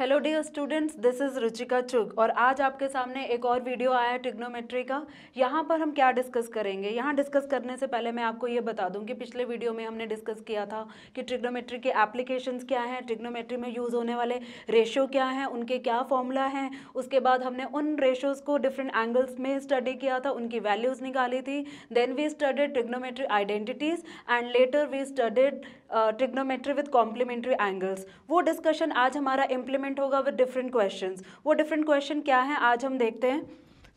Hello dear students this is Ruchika Chugh और आज आपके सामने एक और वीडियो आया है टिग्नोमेट्री का यहाँ पर हम क्या डिस्कस करेंगे यहाँ डिस्कस करने से पहले मैं आपको ये बता दूँ कि पिछले वीडियो में हमने डिस्कस किया था कि ट्रिग्नोमेट्री के एप्लीकेशंस क्या हैं टिग्नोमेट्री में यूज़ होने वाले रेशो क्या हैं उनके क्या फॉर्मूला हैं उसके बाद हमने उन रेशोज़ को डिफरेंट एंगल्स में स्टडी किया था उनकी वैल्यूज़ निकाली थी then we studied trigonometry identities and later we studied trigonometry with complementary angles वो डिस्कशन आज हमारा इम्प्लीमेंट कमेंट होगा विद डिफरेंट क्वेश्चन वो डिफरेंट क्वेश्चन क्या है आज हम देखते हैं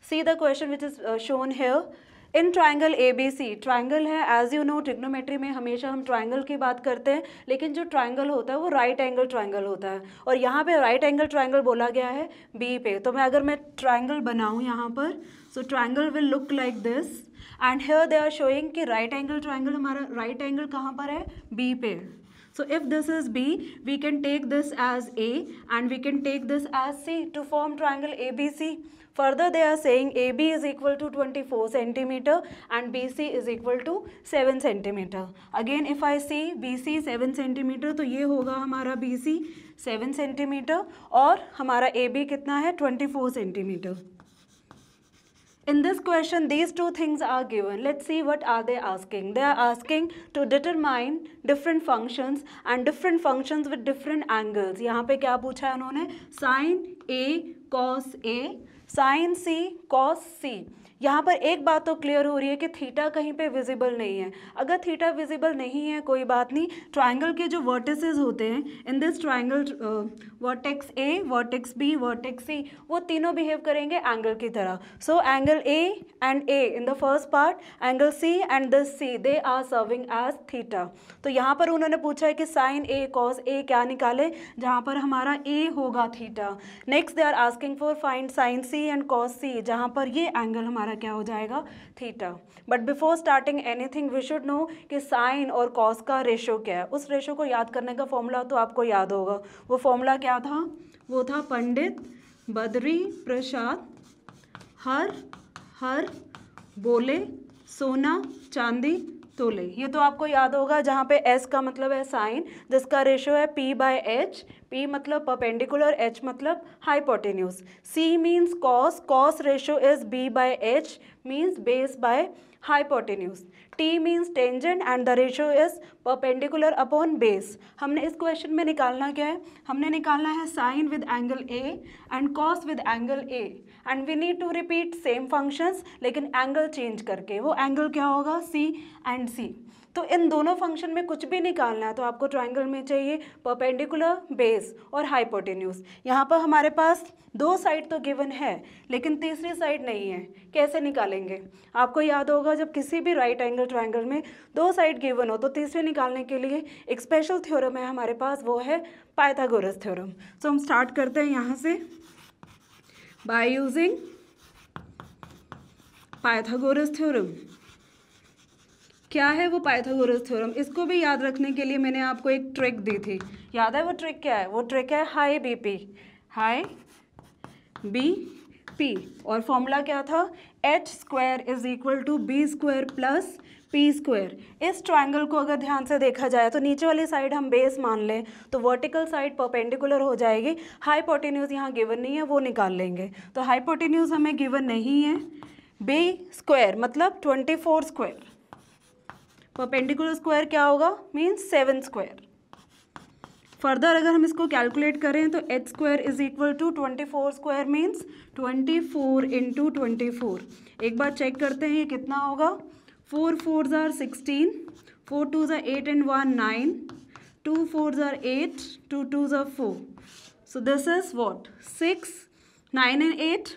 see the question which is shown here in triangle A B C triangle है एज यू नो ट्रिग्नोमेट्री में हमेशा हम ट्राइंगल की बात करते हैं लेकिन जो ट्राइंगल होता है वो राइट एंगल ट्राइंगल होता है और यहाँ पे राइट एंगल ट्राइंगल बोला गया है बी पे तो मैं अगर मैं ट्राइंगल बनाऊँ यहाँ पर so triangle will look like this and here they are showing कि राइट एंगल ट्राइंगल हमारा राइट एंगल कहाँ पर है बी पे So if this is B, we can take this as A and we can take this as C to form triangle ABC. Further, they are saying AB is equal to 24 cm and BC is equal to 7 cm Again, if I see BC 7 cm to ye hoga hamara BC 7 cm और hamara AB kitna hai 24 cm In this question, these two things are given. Let's see what are they asking. They are asking to determine different functions and different functions with different angles. यहाँ पे they पूछा है Sin A, cos A sine C cos C यहाँ पर एक बात तो clear हो रही है कि थीटा कहीं पे विजिबल नहीं है अगर थीटा विजिबल नहीं है कोई बात नहीं ट्राइंगल के जो वर्टिसेस होते हैं in this triangle vertex A vertex B vertex C वो तीनों बिहेव करेंगे एंगल की तरह so angle A and A in the first part angle C and this C they are serving as theta तो यहाँ पर उन्होंने पूछा है कि साइन ए कॉस ए क्या निकाले जहाँ पर हमारा ए होगा theta next they are asking for find sine C C and cos C जहाँ पर ये एंगल हमारा क्या हो जाएगा theta but before starting anything we should know कि साइन और कॉस का रेशो क्या है उस रेशो को याद करने का फॉर्मूला तो आपको याद होगा वो फॉर्मूला क्या था वो था पंडित बद्री प्रसाद हर हर बोले सोना चांदी तोले ये तो आपको याद होगा जहाँ पे एस का मतलब है साइन जिसका रेशो है पी बाय एच पी मतलब परपेंडिकुलर एच मतलब hypotenuse C means cos cos ratio is B by H means base by hypotenuse T means tangent and the ratio is perpendicular upon base हमने इस question में निकालना क्या है हमने निकालना है sine with angle A and cos with angle A and we need to repeat same functions लेकिन एंगल चेंज करके वो एंगल क्या होगा सी एंड सी तो इन दोनों फंक्शन में कुछ भी निकालना है तो आपको ट्राइंगल में चाहिए परपेंडिकुलर बेस और हाइपोटेन्यूस यहाँ पर हमारे पास दो साइड तो गिवन है लेकिन तीसरी साइड नहीं है कैसे निकालेंगे आपको याद होगा जब किसी भी राइट एंगल ट्राइंगल में दो साइड गिवन हो तो तीसरे निकालने के लिए एक स्पेशल थ्योरम है हमारे पास वो है पाइथागोरस थ्योरम सो हम स्टार्ट करते हैं यहाँ से बाय यूजिंग पाइथागोरस थ्योरम क्या है वो पाइथागोरस थ्योरम इसको भी याद रखने के लिए मैंने आपको एक ट्रिक दी थी याद है वो ट्रिक क्या है वो ट्रिक है high B P high B P और फॉर्मूला क्या था H square is equal to B square plus P square इस ट्रायंगल को अगर ध्यान से देखा जाए तो नीचे वाली साइड हम बेस मान लें तो वर्टिकल साइड परपेंडिकुलर हो जाएगी पोटीन्यूज़ यहाँ गिवन नहीं है वो निकाल लेंगे तो पोटीन्यूज हमें गिवन नहीं है बी स्क्वायर मतलब twenty four square perpendicular square क्या होगा मीन्स सेवन स्क्वायर फर्दर अगर हम इसको कैलकुलेट करें तो H square is equal to twenty four square means twenty four into twenty four एक बार चेक करते हैं ये कितना होगा फोर फोर ज़ार सिक्सटीन फोर टू ज़ार eight and one nine two four ज़ार एट टू टू ज़ार four so this is what six nine and eight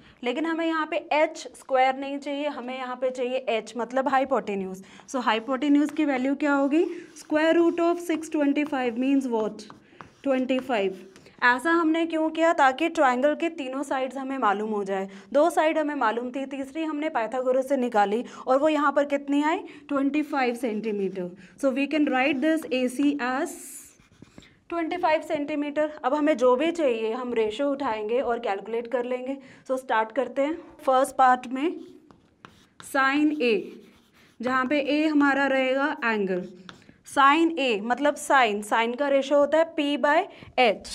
लेकिन हमें यहाँ पे एच स्क्वायर नहीं चाहिए हमें यहाँ पे चाहिए एच मतलब हाइपोटेन्यूज सो हाइपोटेन्यूज की वैल्यू क्या होगी square root of six twenty five means what twenty five ऐसा हमने क्यों किया ताकि ट्रायंगल के तीनों साइड्स हमें मालूम हो जाए दो साइड हमें मालूम थी तीसरी हमने पाइथागोरस से निकाली और वो यहाँ पर कितनी आई 25 centimetre so we can write this A C as 25 centimetre अब हमें जो भी चाहिए हम रेशो उठाएंगे और कैलकुलेट कर लेंगे सो so, स्टार्ट करते हैं फर्स्ट पार्ट में साइन ए जहाँ पे ए हमारा रहेगा एंगल साइन ए मतलब साइन साइन का रेशो होता है P by H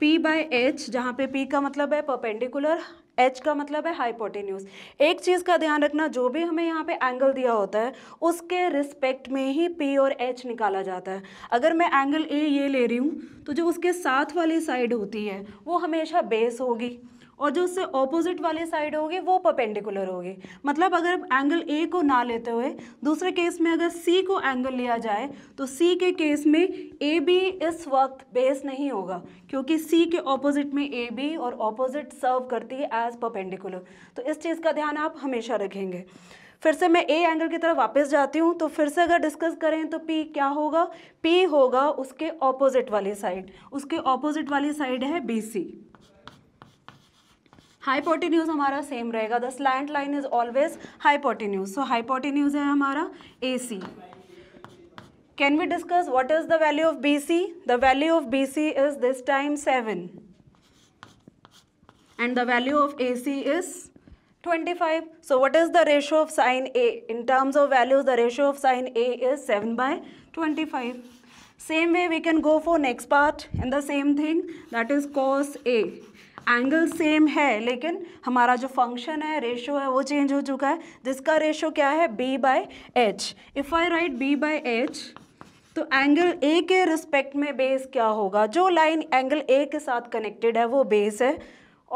P by H जहाँ पे पी का मतलब है परपेंडिकुलर एच का मतलब है हाइपोटेन्यूज एक चीज़ का ध्यान रखना जो भी हमें यहाँ पे एंगल दिया होता है उसके रिस्पेक्ट में ही पी और एच निकाला जाता है अगर मैं एंगल ए ये ले रही हूँ तो जो उसके साथ वाली साइड होती है वो हमेशा बेस होगी और जो उससे ऑपोजिट वाले साइड होंगे वो परपेंडिकुलर होंगे मतलब अगर एंगल ए को ना लेते हुए दूसरे केस में अगर सी को एंगल लिया जाए तो सी के केस में ए बी इस वक्त बेस नहीं होगा क्योंकि सी के ऑपोजिट में ए बी और ऑपोजिट सर्व करती है एज परपेंडिकुलर तो इस चीज़ का ध्यान आप हमेशा रखेंगे फिर से मैं ए एंगल की तरफ वापस जाती हूँ तो फिर से अगर डिस्कस करें तो पी क्या होगा पी होगा उसके ऑपोजिट वाली साइड उसके ऑपोजिट वाली साइड है बी सी हाईपोटिन्यूज हमारा सेम रहेगा the slant line is always hypotenuse so hypotenuse है हमारा A C can we discuss what is the value of B C the value of B C is this time seven and the value of AC is 25. So what is the ratio of sine A? In terms of values, the ratio of sine A is 7 by 25. Same way we can go for next part and the same thing that is cos A. Angle same है लेकिन हमारा जो function है ratio है वो change हो चुका है जिसका रेशो क्या है B by H if I write B by H तो एंगल ए के रिस्पेक्ट में बेस क्या होगा जो लाइन एंगल ए के साथ कनेक्टेड है वो बेस है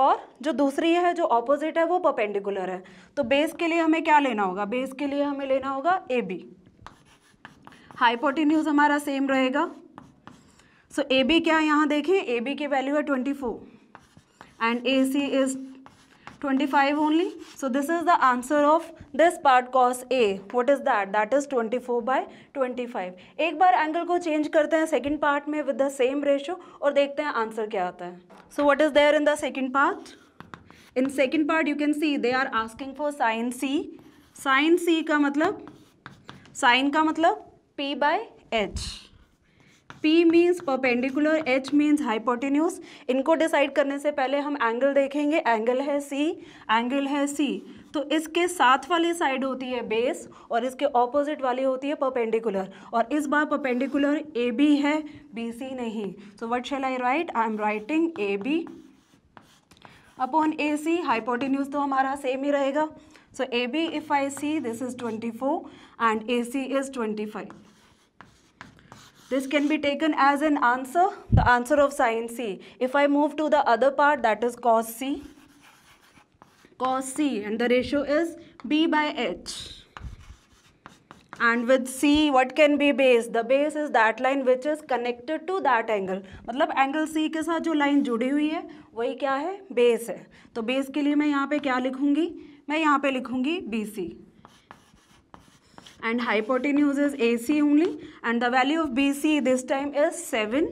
और जो दूसरी है जो ऑपोजिट है वो परपेंडिकुलर है तो बेस के लिए हमें क्या लेना होगा बेस के लिए हमें लेना होगा ए बी हाइपोटिन्यूज हमारा सेम रहेगा सो ए बी क्या यहाँ देखें ए बी की वैल्यू है twenty four and AC is 25 only. So this is the answer of this part cos A. What is that? That is 24 by 25. एक बार angle को change करते हैं सेकेंड पार्ट में विद द सेम रेशियो और देखते हैं answer क्या आता है so what is there in the second part in second part you can see they are asking for sine C sine C का मतलब साइन का मतलब P by H P means perpendicular H means hypotenuse. इनको decide करने से पहले हम angle देखेंगे एंगल है सी एंगल है सी तो इसके साथ वाली साइड होती है बेस और इसके ऑपोजिट वाली होती है परपेंडिकुलर और इस बार परपेंडिकुलर ए बी है बी सी नहीं so what shall I write I am writing A B upon A C hypotenuse तो हमारा सेम ही रहेगा so A B if I see this is twenty four and A C is twenty five This can be taken as an answer, the answer of sin C. If I move to the other part, that is cos C. Cos C and the ratio is B by H. and with c what can be base the base is that line which is connected to that angle matlab angle c ke sath jo line judi hui hai wahi kya hai base hai to base ke liye main yahan pe kya likhungi main yahan pe likhungi bc and hypotenuse is AC only and the value of BC this time is 7.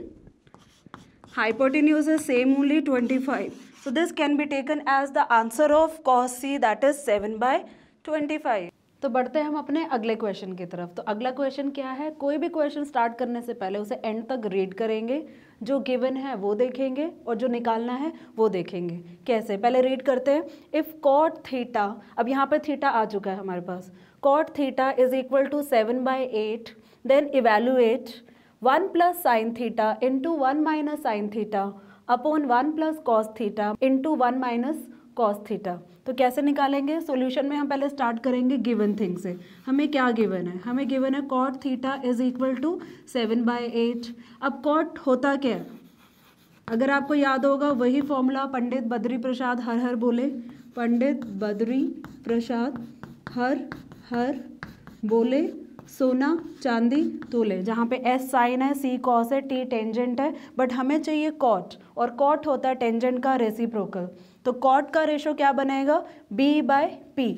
Hypotenuse is same only 25. So this can be taken as the answer of cos C that is 7 by 25. तो बढ़ते हैं हम अपने अगले question की तरफ तो अगला क्वेश्चन क्या है कोई भी क्वेश्चन स्टार्ट करने से पहले उसे एंड तक रीड करेंगे जो गिवन है वो देखेंगे और जो निकालना है वो देखेंगे कैसे पहले रीड करते हैं इफ़ कॉट थीटा अब यहाँ पर थीटा आ चुका है हमारे पास cot theta is equal to 7 by 8, then evaluate 1 plus sin theta into 1 minus sin theta upon one plus cos theta into one minus cos theta तो कैसे निकालेंगे सॉल्यूशन में हम पहले स्टार्ट करेंगे गिवन थिंग से हमें क्या गिवन है हमें गिवन है cot theta is equal to seven by eight अब कॉट होता क्या है अगर आपको याद होगा वही फॉर्मूला पंडित बद्री प्रसाद हर हर बोले पंडित बद्री प्रसाद हर हर बोले सोना चांदी तोले जहाँ पे एस साइन है सी कॉस है टी टेंजेंट है बट हमें चाहिए कॉट और कॉट होता है टेंजेंट का रेसिप्रोकल तो कॉट का रेशो क्या बनेगा B by P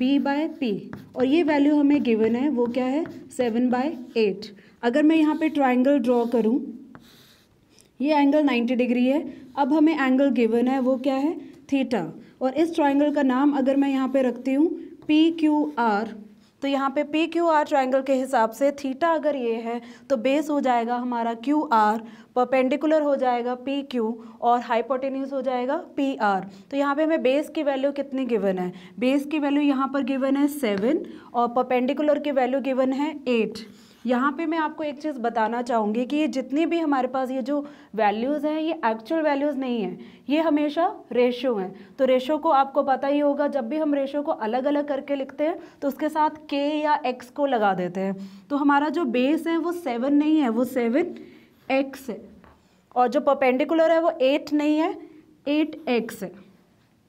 B by P और ये वैल्यू हमें गिवन है वो क्या है सेवन बाय एट अगर मैं यहाँ पे ट्राइंगल ड्रॉ करूँ ये एंगल नाइन्टी डिग्री है अब हमें एंगल गिवन है वो क्या है थीटा और इस ट्राइंगल का नाम अगर मैं यहाँ पे रखती हूँ पी क्यू आर तो यहाँ पे पी क्यू आर ट्राइंगल के हिसाब से थीटा अगर ये है तो बेस हो जाएगा हमारा क्यू आर परपेंडिकुलर हो जाएगा पी क्यू और हाइपोटेन्यूज हो जाएगा पी आर तो यहाँ पे हमें बेस की वैल्यू कितनी गिवन है बेस की वैल्यू यहाँ पर गिवन है सेवन और परपेंडिकुलर की वैल्यू गिवन है एट यहाँ पे मैं आपको एक चीज़ बताना चाहूँगी कि ये जितनी भी हमारे पास ये जो वैल्यूज़ हैं ये एक्चुअल वैल्यूज़ नहीं हैं ये हमेशा रेशो हैं तो रेशो को आपको पता ही होगा जब भी हम रेशो को अलग अलग करके लिखते हैं तो उसके साथ के या एक्स को लगा देते हैं तो हमारा जो बेस है वो सेवन नहीं है वो सेवन एक्स है और जो परपेंडिकुलर है वो एट नहीं है एट एक्स है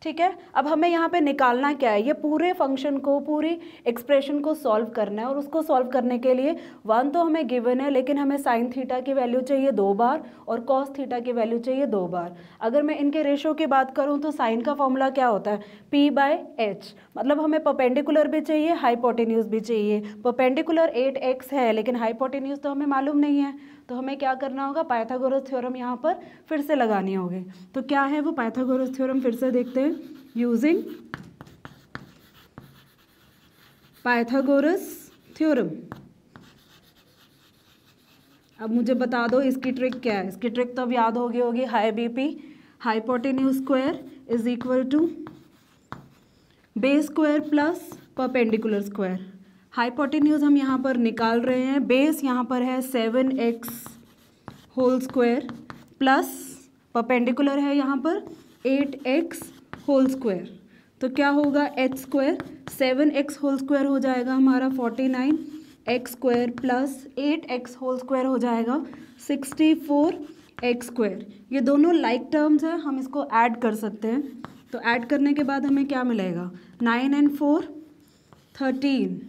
ठीक है अब हमें यहाँ पे निकालना क्या है ये पूरे फंक्शन को पूरी एक्सप्रेशन को सॉल्व करना है और उसको सॉल्व करने के लिए वन तो हमें गिवन है लेकिन हमें साइन थीटा की वैल्यू चाहिए दो बार और कॉस थीटा की वैल्यू चाहिए दो बार अगर मैं इनके रेशो की बात करूँ तो साइन का फॉर्मूला क्या होता है पी बाय एच मतलब हमें पपेंडिकुलर भी चाहिए हाइपोटेन्यूज भी चाहिए पपेंडिकुलर एट एक्स है लेकिन हाइपोटेन्यूज तो हमें मालूम नहीं है तो हमें क्या करना होगा पाइथागोरस थ्योरम यहाँ पर फिर से लगानी होगी तो क्या है वो पाइथागोरस थ्योरम फिर से देखते हैं यूजिंग पाइथागोरस थ्योरम अब मुझे बता दो इसकी ट्रिक क्या है इसकी ट्रिक तो अब याद होगी होगी high BP hypotenuse square is equal to base square plus perpendicular square hypotenuse हम यहाँ पर निकाल रहे हैं बेस यहाँ पर है seven x whole square plus perpendicular है यहाँ पर एट एक्स होल स्क्वायर तो क्या होगा H square seven x whole square हो जाएगा हमारा forty nine x square plus eight x whole square हो जाएगा सिक्सटी फोर एक्स स्क्वायर ये दोनों लाइक टर्म्स हैं हम इसको ऐड कर सकते हैं तो ऐड करने के बाद हमें क्या मिलेगा nine and four thirteen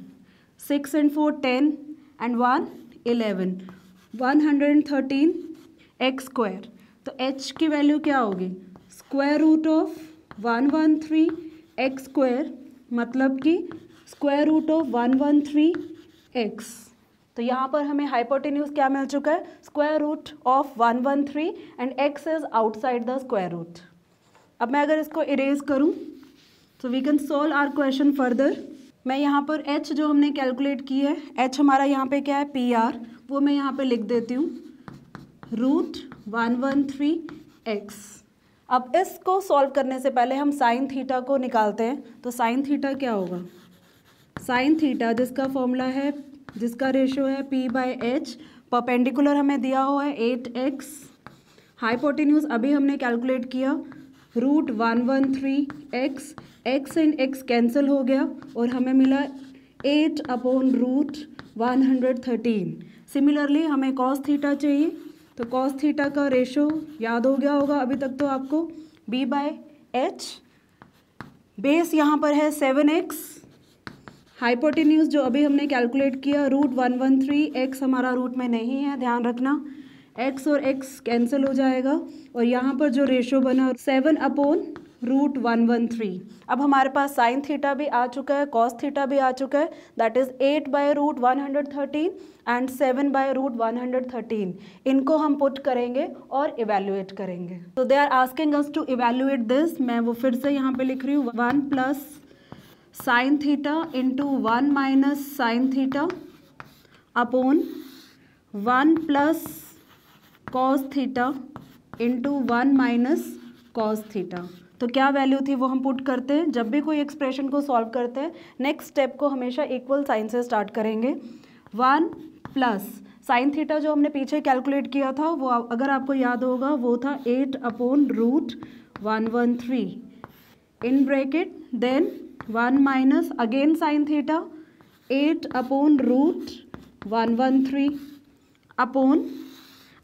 six and four ten and one eleven one hundred and thirteen x square तो एच की वैल्यू क्या होगी square root of one one three x square मतलब कि square root of one one three x तो यहाँ पर हमें हाइपोटेन्यूज क्या मिल चुका है square root of one one three and x is outside the square root अब मैं अगर इसको इरेज करूँ so we can solve our question further मैं यहाँ पर एच जो हमने कैलकुलेट की है एच हमारा यहाँ पे क्या है पी आर वो मैं यहाँ पे लिख देती हूँ root one one three x अब इसको सॉल्व करने से पहले हम साइन थीटा को निकालते हैं तो साइन थीटा क्या होगा साइन थीटा जिसका फॉर्मूला है जिसका रेशो है पी बाय एच परपेंडिकुलर हमें दिया हुआ है एट एक्स हाईपोटेन्यूज अभी हमने कैलकुलेट किया root one one three x x and x cancel हो गया और हमें मिला eight upon root one hundred thirteen similarly हमें कॉस थीटा चाहिए तो कॉस थीटा का रेशो याद हो गया होगा अभी तक तो आपको बी बाय एच बेस यहाँ पर है सेवन एक्स हाइपोटिन्यूज जो अभी हमने कैलकुलेट किया root one one three x हमारा रूट में नहीं है ध्यान रखना एक्स और एक्स कैंसिल हो जाएगा और यहाँ पर जो रेशो बना seven upon root one one three अब हमारे पास साइन थीटा भी आ चुका है कॉस थीटा भी आ चुका है that is eight by root one hundred thirteen and seven by root one hundred thirteen इनको हम पुट करेंगे और इवेल्युएट करेंगे तो they are asking us to evaluate this मैं वो फिर से यहाँ पे लिख रही हूँ one plus sine theta into one minus sine theta upon one plus cos theta into one minus cos theta तो क्या वैल्यू थी वो हम पुट करते हैं जब भी कोई एक्सप्रेशन को सॉल्व करते हैं नेक्स्ट स्टेप को हमेशा इक्वल साइन से स्टार्ट करेंगे वन प्लस साइन थीटा जो हमने पीछे कैलकुलेट किया था वो अगर आपको याद होगा वो था eight upon root one one three in bracket then one minus again sine theta eight upon root one one three upon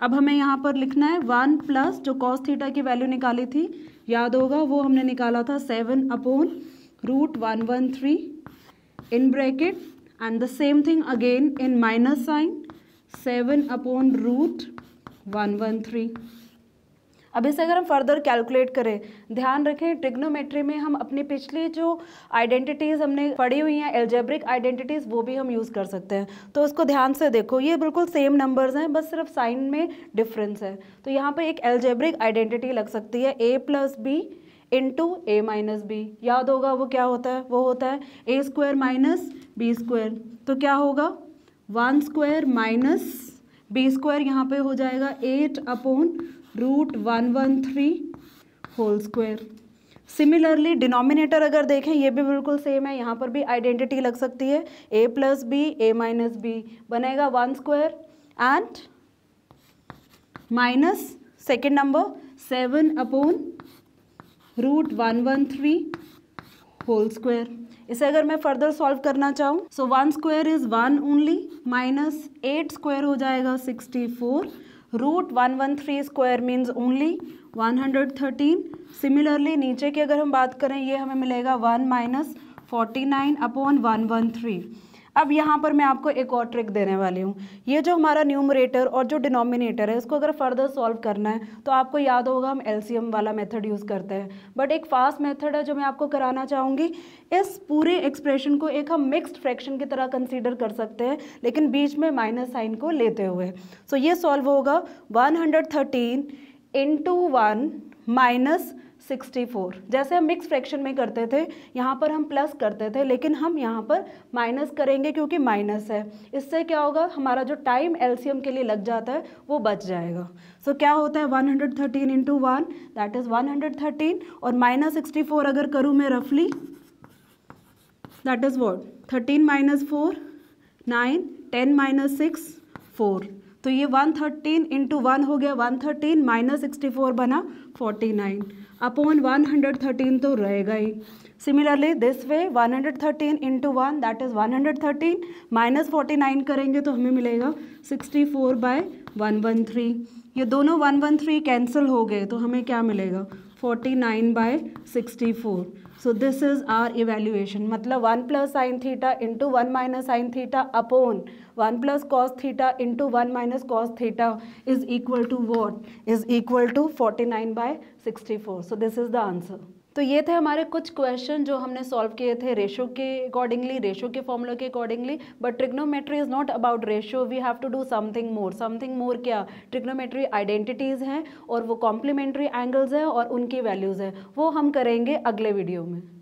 अब हमें यहाँ पर लिखना है वन प्लस जो कॉस थीटा की वैल्यू निकाली थी याद होगा वो हमने निकाला था seven upon root one one three in bracket and the same thing again in minus sine seven upon root one one three अब इसे अगर हम फर्दर कैलकुलेट करें ध्यान रखें ट्रिग्नोमेट्री में हम अपने पिछले जो आइडेंटिटीज़ हमने पढ़ी हुई हैं एल्जेब्रिक आइडेंटिटीज़ वो भी हम यूज़ कर सकते हैं तो उसको ध्यान से देखो ये बिल्कुल सेम नंबर्स हैं बस सिर्फ साइन में डिफरेंस है तो यहाँ पर एक एल्जेब्रिक आइडेंटिटी लग सकती है A plus B into A minus B याद होगा वो क्या होता है वो होता है A square minus B square तो क्या होगा one square minus B square यहाँ पे हो जाएगा eight upon root one one three whole square similarly denominator अगर देखें ये भी बिल्कुल सेम है यहाँ पर भी आइडेंटिटी लग सकती है A plus B A minus B बनेगा one square and minus second number seven upon root one one three whole square इसे अगर मैं फर्दर सॉल्व करना चाहूँ so one square is one only minus eight square हो जाएगा sixty four root one one three square means only one hundred thirteen similarly नीचे की अगर हम बात करें ये हमें मिलेगा one minus forty nine upon one one three अब यहाँ पर मैं आपको एक और ट्रिक देने वाली हूँ ये जो हमारा न्यूमरेटर और जो डिनोमिनेटर है इसको अगर फर्दर सॉल्व करना है तो आपको याद होगा हम एलसीएम वाला मेथड यूज़ करते हैं बट एक फास्ट मेथड है जो मैं आपको कराना चाहूँगी इस पूरे एक्सप्रेशन को एक हम मिक्सड फ्रैक्शन की तरह कंसिडर कर सकते हैं लेकिन बीच में माइनस साइन को लेते हुए सो so ये सॉल्व होगा one hundred thirteen into one minus 64 जैसे हम मिक्स फ्रैक्शन में करते थे यहाँ पर हम प्लस करते थे लेकिन हम यहाँ पर माइनस करेंगे क्योंकि माइनस है इससे क्या होगा हमारा जो टाइम एलसीएम के लिए लग जाता है वो बच जाएगा सो so, क्या होता है 113 hundred thirteen into one that is one और माइनस सिक्सटी अगर करूँ मैं रफली that is what thirteen minus four nine ten minus six four तो ये 113 थर्टीन इंटू वन हो गया 113 थर्टीन माइनस सिक्सटी बना 49 अपॉन 113 तो रहेगा ही similarly this way 113 hundred thirteen into one that is one hundred thirteen minus forty nine करेंगे तो हमें मिलेगा 64 four by one one three ये दोनों 113 कैंसिल हो गए तो हमें क्या मिलेगा 49 nine by sixty four so this is our evaluation मतलब one plus sine theta into one minus sine theta upon one plus cos theta into one minus cos theta is equal to what is equal to forty nine by sixty four so this is the answer तो ये थे हमारे कुछ question जो हमने solve किए थे ratio के अकॉर्डिंगली रेशो के फॉर्मूला के accordingly but trigonometry is not about ratio we have to do something more something more क्या ट्रिग्नोमेट्री आइडेंटिटीज़ हैं और वो कॉम्प्लीमेंट्री एंगल्स हैं और उनकी वैल्यूज़ हैं वो हम करेंगे अगले वीडियो में